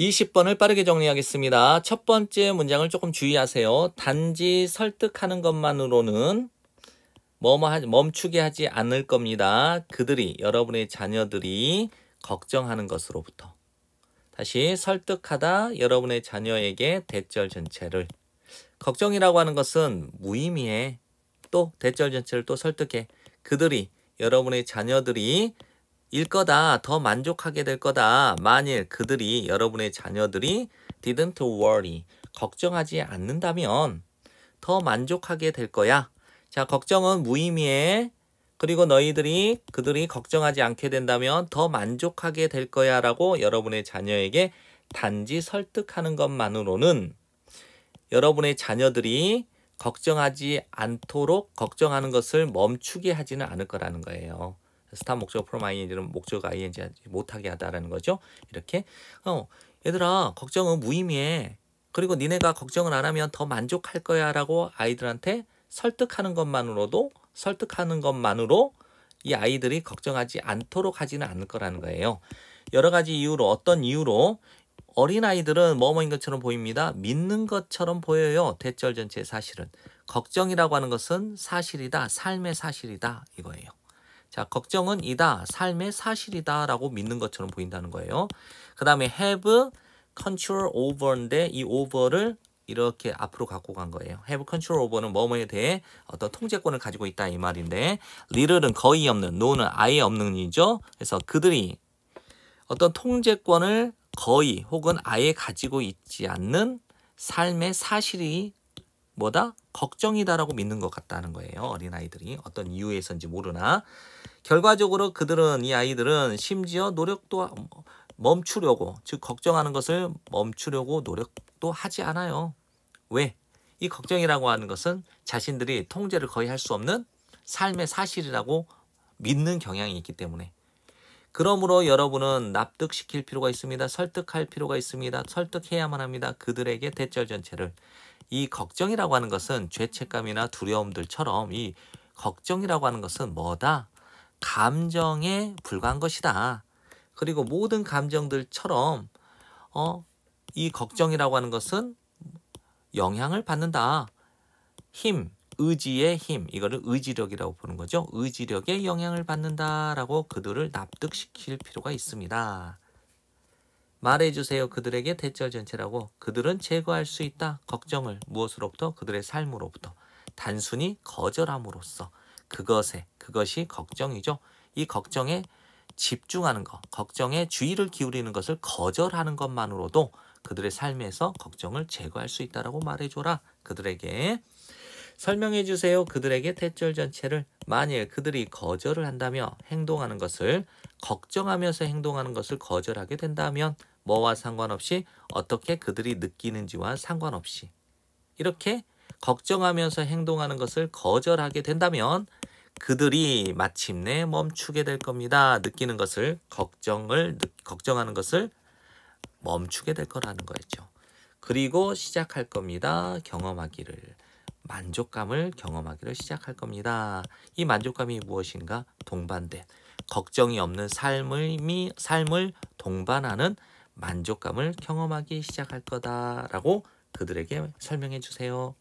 20번을 빠르게 정리하겠습니다. 첫 번째 문장을 조금 주의하세요. 단지 설득하는 것만으로는 멈추게 하지 않을 겁니다. 그들이 여러분의 자녀들이 걱정하는 것으로부터 다시 설득하다 여러분의 자녀에게 대절 전체를 걱정이라고 하는 것은 무의미해. 또 대절 전체를 또 설득해. 그들이 여러분의 자녀들이 일 거다. 더 만족하게 될 거다. 만일 그들이 여러분의 자녀들이 didn't worry. 걱정하지 않는다면 더 만족하게 될 거야. 자, 걱정은 무의미해. 그리고 너희들이 그들이 걱정하지 않게 된다면 더 만족하게 될 거야 라고 여러분의 자녀에게 단지 설득하는 것만으로는 여러분의 자녀들이 걱정하지 않도록 걱정하는 것을 멈추게 하지는 않을 거라는 거예요. 스탑 목적 프롬 ing는 목적 ing 하지 못하게 하다라는 거죠. 이렇게 어 얘들아 걱정은 무의미해. 그리고 니네가 걱정을 안 하면 더 만족할 거야 라고 아이들한테 설득하는 것만으로도 설득하는 것만으로 이 아이들이 걱정하지 않도록 하지는 않을 거라는 거예요. 여러 가지 이유로 어떤 이유로 어린아이들은 뭐뭐인 것처럼 보입니다. 믿는 것처럼 보여요. 대절 전체의 사실은. 걱정이라고 하는 것은 사실이다. 삶의 사실이다. 이거예요. 자, 걱정은 이다, 삶의 사실이다 라고 믿는 것처럼 보인다는 거예요. 그 다음에 have control over인데 이 over를 이렇게 앞으로 갖고 간 거예요. have control over는 뭐뭐에 대해 어떤 통제권을 가지고 있다 이 말인데 little은 거의 없는, no는 아예 없는 이죠. 그래서 그들이 어떤 통제권을 거의 혹은 아예 가지고 있지 않는 삶의 사실이 뭐다? 걱정이다라고 믿는 것 같다는 거예요. 어린아이들이 어떤 이유에선지 모르나 결과적으로 그들은 이 아이들은 심지어 노력도 멈추려고 즉 걱정하는 것을 멈추려고 노력도 하지 않아요. 왜? 이 걱정이라고 하는 것은 자신들이 통제를 거의 할 수 없는 삶의 사실이라고 믿는 경향이 있기 때문에 그러므로 여러분은 납득시킬 필요가 있습니다. 설득할 필요가 있습니다. 설득해야만 합니다. 그들에게 대절 전체를. 이 걱정이라고 하는 것은 죄책감이나 두려움들처럼 이 걱정이라고 하는 것은 뭐다? 감정에 불과한 것이다. 그리고 모든 감정들처럼 어, 이 걱정이라고 하는 것은 영향을 받는다. 힘, 의지의 힘, 이거를 의지력이라고 보는 거죠. 의지력에 영향을 받는다라고 그들을 납득시킬 필요가 있습니다. 말해주세요. 그들에게 대절 전체라고 그들은 제거할 수 있다. 걱정을 무엇으로부터 그들의 삶으로부터 단순히 거절함으로써 그것에 그것이 걱정이죠. 이 걱정에 집중하는 것, 걱정에 주의를 기울이는 것을 거절하는 것만으로도 그들의 삶에서 걱정을 제거할 수 있다라고 말해줘라. 그들에게 설명해 주세요. 그들에게 태절 전체를 만일 그들이 거절을 한다며 행동하는 것을 걱정하면서 행동하는 것을 거절하게 된다면 뭐와 상관없이 어떻게 그들이 느끼는지와 상관없이 이렇게 걱정하면서 행동하는 것을 거절하게 된다면 그들이 마침내 멈추게 될 겁니다. 느끼는 것을 걱정을 걱정하는 것을 멈추게 될 거라는 거였죠. 그리고 시작할 겁니다. 경험하기를. 만족감을 경험하기를 시작할 겁니다. 이 만족감이 무엇인가? 동반된 걱정이 없는 삶을 삶을 동반하는 만족감을 경험하기 시작할 거다라고 그들에게 설명해 주세요.